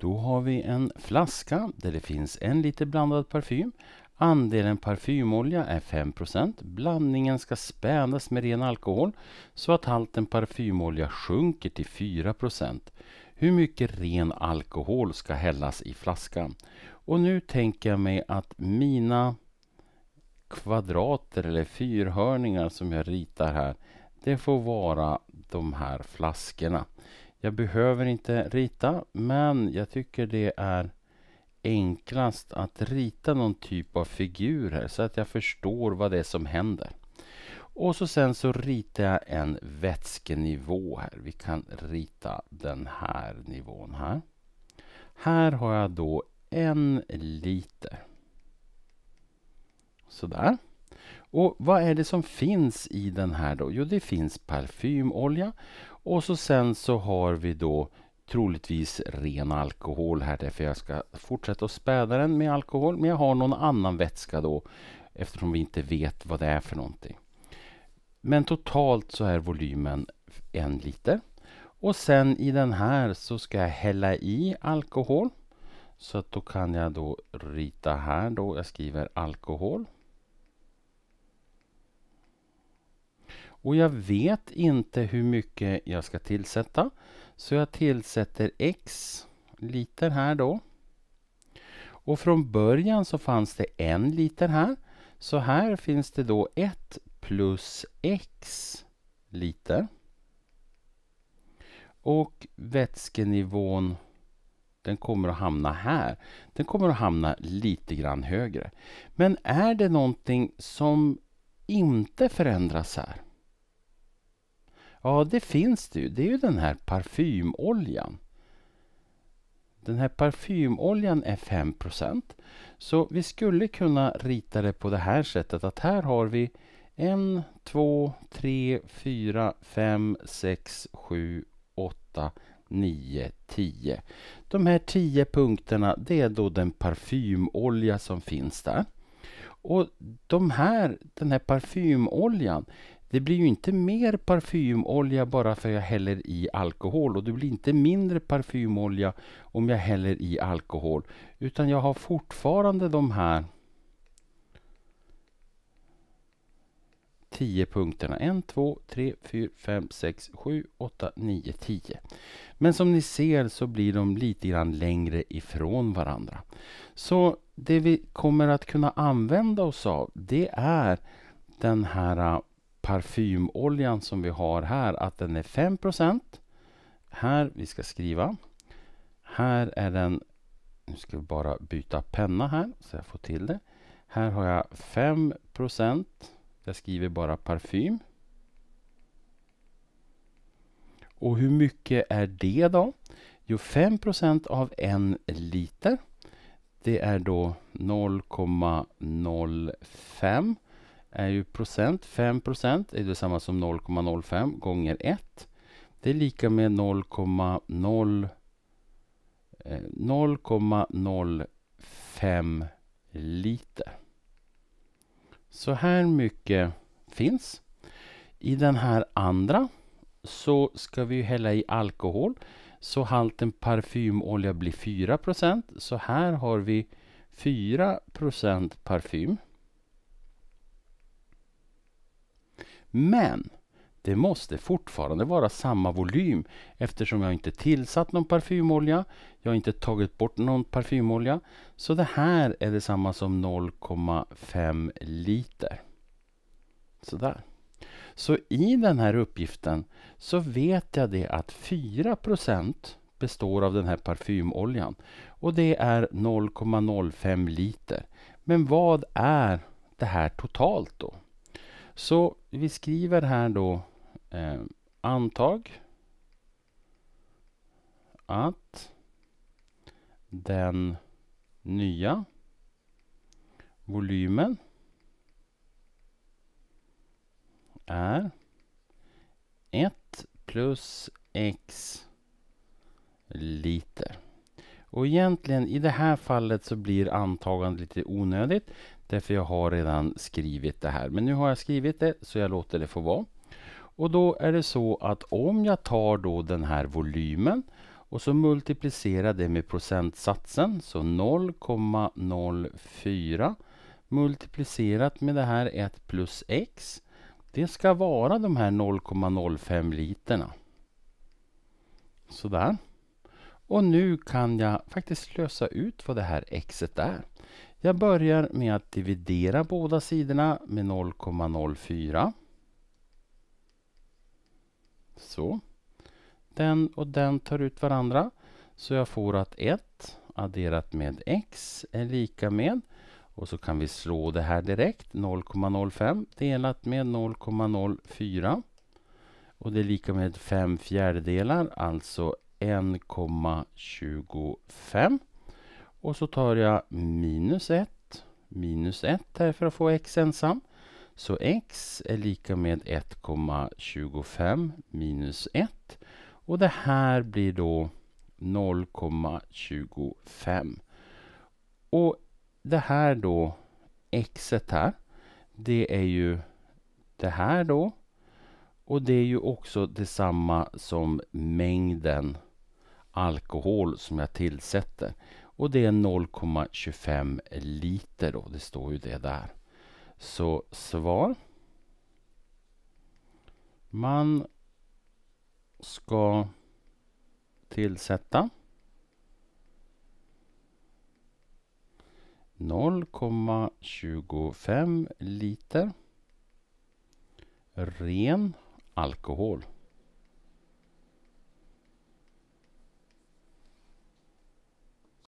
Då har vi en flaska där det finns en liter blandad parfym. Andelen parfymolja är 5 Blandningen ska spädas med ren alkohol så att halten parfymolja sjunker till 4 Hur mycket ren alkohol ska hällas i flaskan? Och nu tänker jag mig att mina kvadrater eller fyrhörningar som jag ritar här det får vara de här flaskorna. Jag behöver inte rita, men jag tycker det är enklast att rita någon typ av figurer så att jag förstår vad det är som händer. Och så sen så ritar jag en vätskenivå här. Vi kan rita den här nivån här. Här har jag då en liter. Sådär. Och vad är det som finns i den här då? Jo, det finns parfymolja och så sen så har vi då troligtvis ren alkohol här därför jag ska fortsätta att späda den med alkohol. Men jag har någon annan vätska då eftersom vi inte vet vad det är för någonting. Men totalt så är volymen en liter. Och sen i den här så ska jag hälla i alkohol. Så att då kan jag då rita här då, jag skriver alkohol. Och jag vet inte hur mycket jag ska tillsätta. Så jag tillsätter x liter här då. Och från början så fanns det en liter här. Så här finns det då 1 plus x liter. Och vätskenivån den kommer att hamna här. Den kommer att hamna lite grann högre. Men är det någonting som inte förändras här? Ja, det finns det ju. Det är ju den här parfymoljan. Den här parfymoljan är 5 Så vi skulle kunna rita det på det här sättet att här har vi 1, 2, 3, 4, 5, 6, 7, 8, 9, 10. De här 10 punkterna det är då den parfymolja som finns där. Och de här, den här parfymoljan det blir ju inte mer parfymolja bara för att jag häller i alkohol och det blir inte mindre parfymolja om jag häller i alkohol. Utan jag har fortfarande de här tio punkterna. en, två, tre, fyra, fem, sex, sju, åtta, nio, tio. Men som ni ser så blir de lite grann längre ifrån varandra. Så det vi kommer att kunna använda oss av det är den här parfymoljan som vi har här att den är 5 Här, vi ska skriva. Här är den, nu ska vi bara byta penna här så jag får till det. Här har jag 5 Jag skriver bara parfym. Och hur mycket är det då? Jo, 5 av en liter. Det är då 0,05 är ju procent. 5 procent är detsamma som 0,05 gånger 1. Det är lika med 0,05 eh, liter. Så här mycket finns. I den här andra så ska vi hälla i alkohol. Så halten parfymolja blir 4 Så här har vi 4 parfym. Men det måste fortfarande vara samma volym eftersom jag inte tillsatt någon parfymolja. Jag har inte tagit bort någon parfymolja. Så det här är detsamma som 0,5 liter. Sådär. Så i den här uppgiften så vet jag det att 4 består av den här parfymoljan. Och det är 0,05 liter. Men vad är det här totalt då? Så vi skriver här då eh, antag att den nya volymen är 1 plus x liter. Och egentligen i det här fallet så blir antagandet lite onödigt. Därför jag har redan skrivit det här. Men nu har jag skrivit det så jag låter det få vara. Och då är det så att om jag tar då den här volymen och så multiplicerar det med procentsatsen, så 0,04 multiplicerat med det här 1 plus x. Det ska vara de här 0,05 literna. Sådär. Och nu kan jag faktiskt lösa ut vad det här X är. Jag börjar med att dividera båda sidorna med 0,04. Så. Den och den tar ut varandra. Så jag får att 1 adderat med x är lika med och så kan vi slå det här direkt 0,05 delat med 0,04 och det är lika med 5 fjärdedelar alltså 1,25. Och så tar jag minus 1 minus 1 här för att få x ensam. Så x är lika med 1,25 minus 1. Och det här blir då 0,25. Och det här då, x här, det är ju det här då. Och det är ju också detsamma som mängden alkohol som jag tillsätter. Och det är 0,25 liter då. Det står ju det där. Så svar. Man ska tillsätta 0,25 liter ren alkohol.